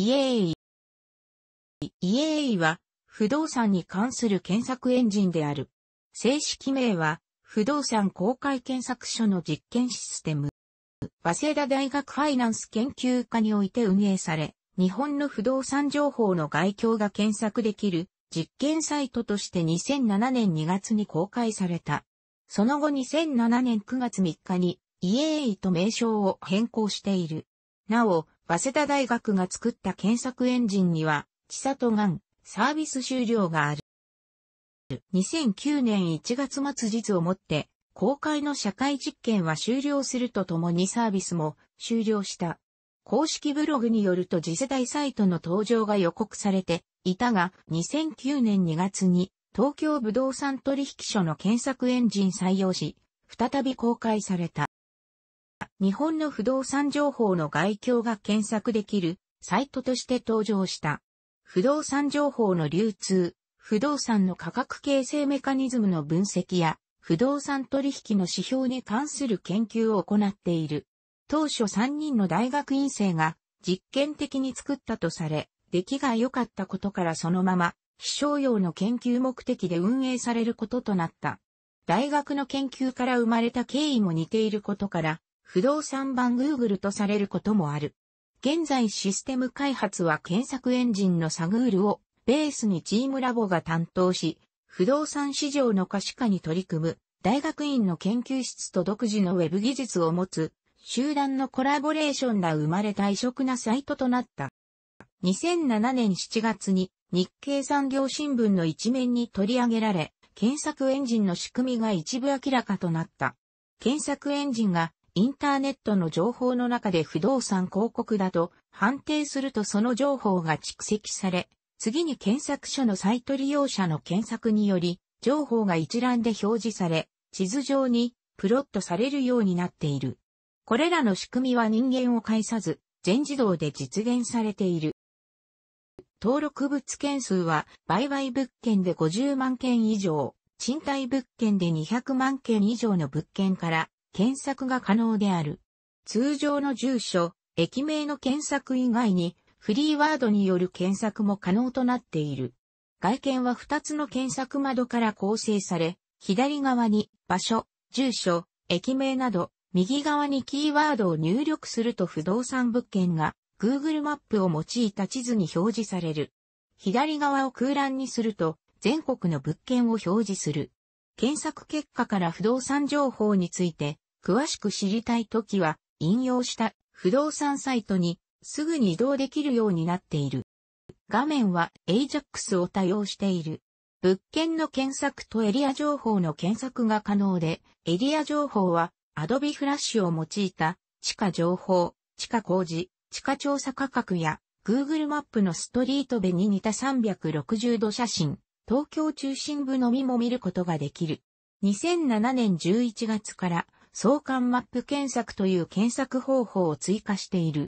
イエーイ。イエーイは、不動産に関する検索エンジンである。正式名は、不動産公開検索所の実験システム。早稲田大学ファイナンス研究科において運営され、日本の不動産情報の概況が検索できる実験サイトとして2007年2月に公開された。その後2007年9月3日にイエーイと名称を変更している。なお、早稲田大学が作った検索エンジンには、千里眼、サービス終了がある。2009年1月末日をもって、公開の社会実験は終了するとともにサービスも終了した。公式ブログによると次世代サイトの登場が予告されていたが、2009年2月に東京不動産取引所の検索エンジン採用し、再び公開された。日本の不動産情報の概況が検索できるサイトとして登場した。不動産情報の流通、不動産の価格形成メカニズムの分析や、不動産取引の指標に関する研究を行っている。当初3人の大学院生が実験的に作ったとされ、出来が良かったことからそのまま、気象用の研究目的で運営されることとなった。大学の研究から生まれた経緯も似ていることから、不動産版 Google とされることもある。現在システム開発は検索エンジンのサグールをベースにチームラボが担当し、不動産市場の可視化に取り組む大学院の研究室と独自のウェブ技術を持つ集団のコラボレーションが生まれた異色なサイトとなった。2007年7月に日経産業新聞の一面に取り上げられ、検索エンジンの仕組みが一部明らかとなった。検索エンジンがインターネットの情報の中で不動産広告だと判定するとその情報が蓄積され、次に検索書のサイト利用者の検索により、情報が一覧で表示され、地図上にプロットされるようになっている。これらの仕組みは人間を介さず、全自動で実現されている。登録物件数は、売買物件で50万件以上、賃貸物件で200万件以上の物件から、検索が可能である。通常の住所、駅名の検索以外に、フリーワードによる検索も可能となっている。外見は2つの検索窓から構成され、左側に場所、住所、駅名など、右側にキーワードを入力すると不動産物件が Google マップを用いた地図に表示される。左側を空欄にすると全国の物件を表示する。検索結果から不動産情報について詳しく知りたいときは、引用した不動産サイトにすぐに移動できるようになっている。画面は AJAX を多用している。物件の検索とエリア情報の検索が可能で、エリア情報は Adobe Flash を用いた地下情報、地下工事、地下調査価格や Google マップのストリート部に似た360度写真、東京中心部のみも見ることができる。2007年11月から相関マップ検索という検索方法を追加している。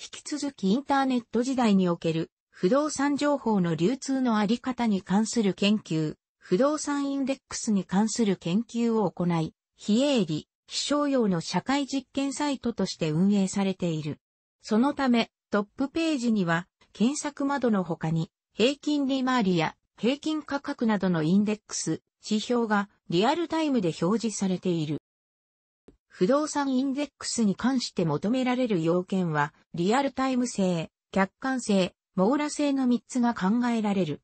引き続きインターネット時代における不動産情報の流通のあり方に関する研究、不動産インデックスに関する研究を行い、非営利、非商用の社会実験サイトとして運営されている。そのため、トップページには、検索窓の他に、平均利回りや平均価格などのインデックス、指標がリアルタイムで表示されている。不動産インデックスに関して求められる要件は、リアルタイム性、客観性、網羅性の3つが考えられる。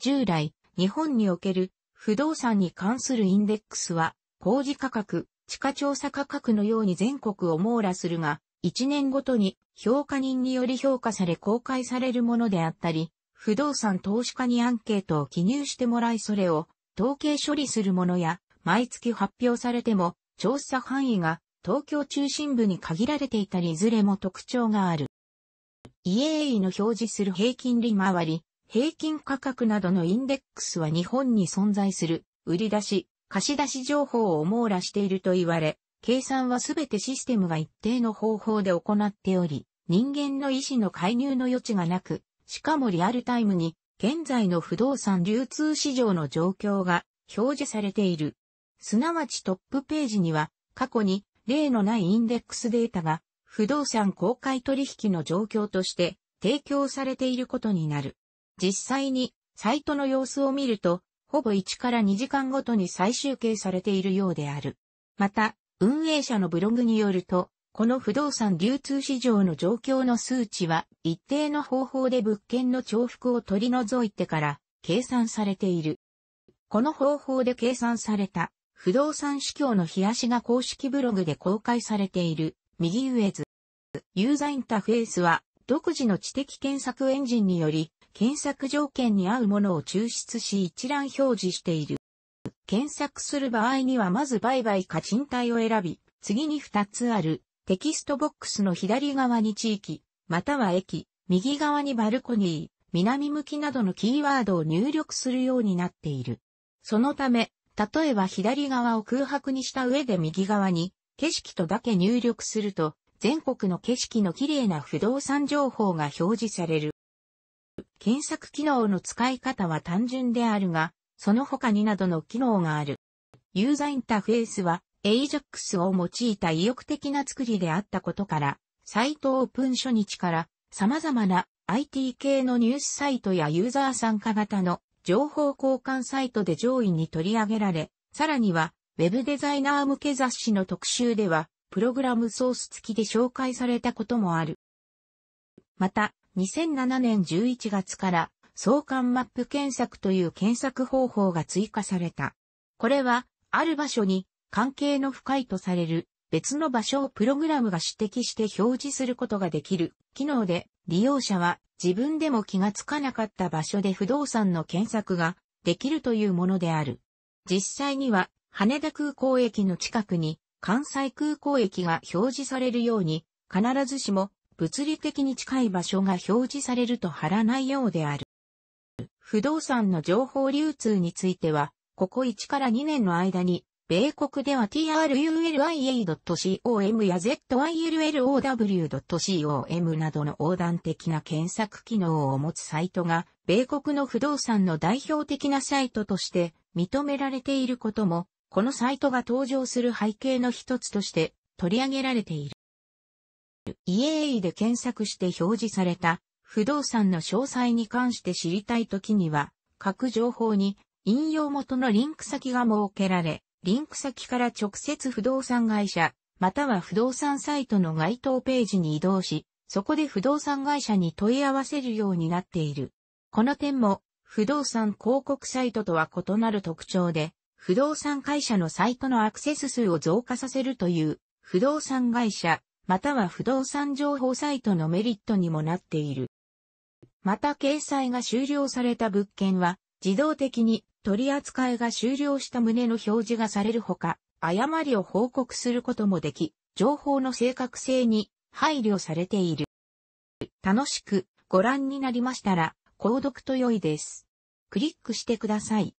従来、日本における不動産に関するインデックスは、工事価格、地価調査価格のように全国を網羅するが、1年ごとに評価人により評価され公開されるものであったり、不動産投資家にアンケートを記入してもらいそれを統計処理するものや、毎月発表されても、調査範囲が東京中心部に限られていたりいずれも特徴がある。e a イの表示する平均利回り、平均価格などのインデックスは日本に存在する、売り出し、貸し出し情報を網羅していると言われ、計算はすべてシステムが一定の方法で行っており、人間の意思の介入の余地がなく、しかもリアルタイムに現在の不動産流通市場の状況が表示されている。すなわちトップページには、過去に例のないインデックスデータが不動産公開取引の状況として提供されていることになる。実際にサイトの様子を見ると、ほぼ1から2時間ごとに再集計されているようである。また、運営者のブログによると、この不動産流通市場の状況の数値は一定の方法で物件の重複を取り除いてから計算されている。この方法で計算された不動産市況の冷やしが公式ブログで公開されている右上図。ユーザインターフェースは独自の知的検索エンジンにより検索条件に合うものを抽出し一覧表示している。検索する場合にはまず売買か賃貸を選び、次に2つあるテキストボックスの左側に地域、または駅、右側にバルコニー、南向きなどのキーワードを入力するようになっている。そのため、例えば左側を空白にした上で右側に、景色とだけ入力すると、全国の景色の綺麗な不動産情報が表示される。検索機能の使い方は単純であるが、その他になどの機能がある。ユーザーインターフェースはエイジャックスを用いた意欲的な作りであったことから、サイトオープン初日から様々な IT 系のニュースサイトやユーザー参加型の情報交換サイトで上位に取り上げられ、さらには Web デザイナー向け雑誌の特集では、プログラムソース付きで紹介されたこともある。また、2007年11月から相関マップ検索という検索方法が追加された。これは、ある場所に関係の深いとされる別の場所をプログラムが指摘して表示することができる機能で利用者は自分でも気がつかなかった場所で不動産の検索ができるというものである。実際には羽田空港駅の近くに関西空港駅が表示されるように必ずしも物理的に近い場所が表示されると貼らないようである。不動産の情報流通については、ここ1から2年の間に米国では trulia.com や zyllow.com などの横断的な検索機能を持つサイトが、米国の不動産の代表的なサイトとして認められていることも、このサイトが登場する背景の一つとして取り上げられている。e a で検索して表示された不動産の詳細に関して知りたいときには、各情報に引用元のリンク先が設けられ、リンク先から直接不動産会社、または不動産サイトの該当ページに移動し、そこで不動産会社に問い合わせるようになっている。この点も、不動産広告サイトとは異なる特徴で、不動産会社のサイトのアクセス数を増加させるという、不動産会社、または不動産情報サイトのメリットにもなっている。また掲載が終了された物件は、自動的に取り扱いが終了した旨の表示がされるほか、誤りを報告することもでき、情報の正確性に配慮されている。楽しくご覧になりましたら、購読と良いです。クリックしてください。